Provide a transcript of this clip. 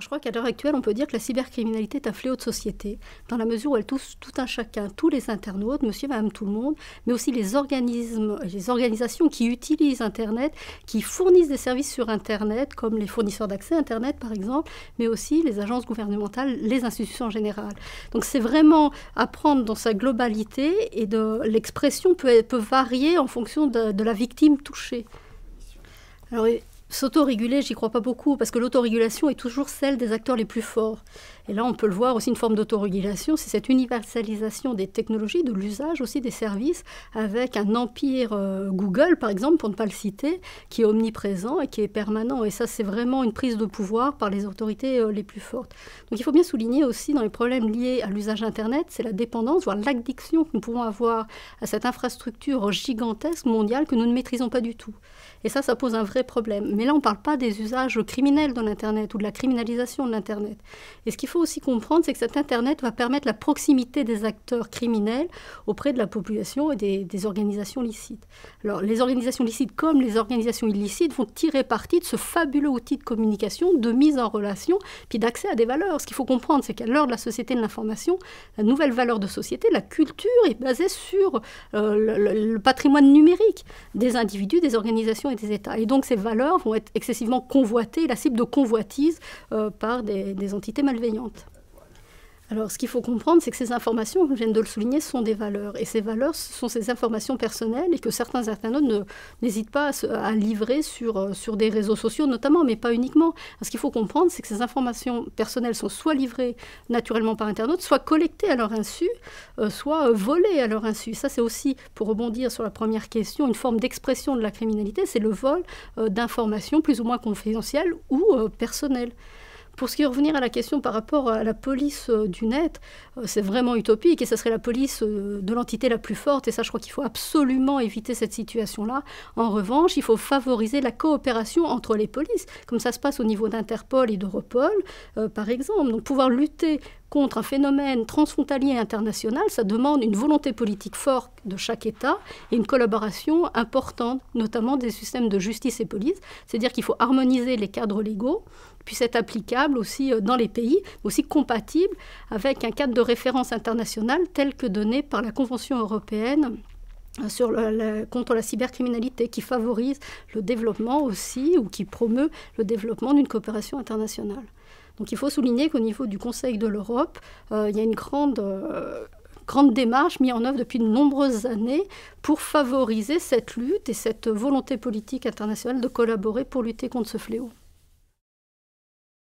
Je crois qu'à l'heure actuelle, on peut dire que la cybercriminalité est un fléau de société, dans la mesure où elle touche tout un chacun, tous les internautes, monsieur, madame, tout le monde, mais aussi les organismes, les organisations qui utilisent Internet, qui fournissent des services sur Internet, comme les fournisseurs d'accès Internet, par exemple, mais aussi les agences gouvernementales, les institutions en général. Donc c'est vraiment à prendre dans sa globalité et l'expression peut, peut varier en fonction de, de la victime touchée. Alors, S'autoréguler, j'y crois pas beaucoup, parce que l'autorégulation est toujours celle des acteurs les plus forts. Et là, on peut le voir aussi, une forme d'autorégulation, c'est cette universalisation des technologies, de l'usage aussi des services, avec un empire euh, Google, par exemple, pour ne pas le citer, qui est omniprésent et qui est permanent. Et ça, c'est vraiment une prise de pouvoir par les autorités euh, les plus fortes. Donc il faut bien souligner aussi, dans les problèmes liés à l'usage Internet, c'est la dépendance, voire l'addiction que nous pouvons avoir à cette infrastructure gigantesque mondiale que nous ne maîtrisons pas du tout. Et ça, ça pose un vrai problème mais là, on ne parle pas des usages criminels de l'Internet ou de la criminalisation de l'Internet. Et ce qu'il faut aussi comprendre, c'est que cet Internet va permettre la proximité des acteurs criminels auprès de la population et des, organisations licites. Alors, les organisations licites comme les organisations illicites vont tirer parti de ce fabuleux outil de communication, de mise en relation, puis d'accès à des valeurs. Ce qu'il faut comprendre, c'est qu'à l'heure de la société de l'information, la nouvelle valeur de société, la culture, est basée sur euh, le, le patrimoine numérique des individus, des organisations et des États. Et donc, ces valeurs être excessivement convoitées, la cible de convoitise euh, par des entités malveillantes. Alors, ce qu'il faut comprendre, c'est que ces informations, je viens de le souligner, sont des valeurs. Et ces valeurs, sont ces informations personnelles et que certains internautes n'hésitent pas à, livrer euh, sur, des réseaux sociaux, notamment, mais pas uniquement. Ce qu'il faut comprendre, c'est que ces informations personnelles sont soit livrées naturellement par internautes, soit collectées à leur insu, euh, soit euh, volées à leur insu. Ça, c'est aussi, pour rebondir sur la première question, une forme d'expression de la criminalité, c'est le vol d'informations plus ou moins confidentielles ou personnelles. Pour ce qui est revenir à la question par rapport à la police euh, du net, euh, c'est vraiment utopique et ce serait la police euh, de l'entité la plus forte. Et ça, je crois qu'il faut absolument éviter cette situation-là. En revanche, il faut favoriser la coopération entre les polices, comme ça se passe au niveau d'Interpol et d'Europol, par exemple. Donc pouvoir lutter contre un phénomène transfrontalier international, ça demande une volonté politique forte de chaque État et une collaboration importante, notamment des systèmes de justice et police. C'est-à-dire qu'il faut harmoniser les cadres légaux puis être applicable aussi euh, dans les pays, aussi compatible avec un cadre de référence international tel que donné par la Convention européenne euh, sur le, contre la cybercriminalité qui favorise le développement aussi ou qui promeut le développement d'une coopération internationale. Donc il faut souligner qu'au niveau du Conseil de l'Europe, euh, il y a une grande grande démarche mise en œuvre depuis de nombreuses années pour favoriser cette lutte et cette volonté politique internationale de collaborer pour lutter contre ce fléau.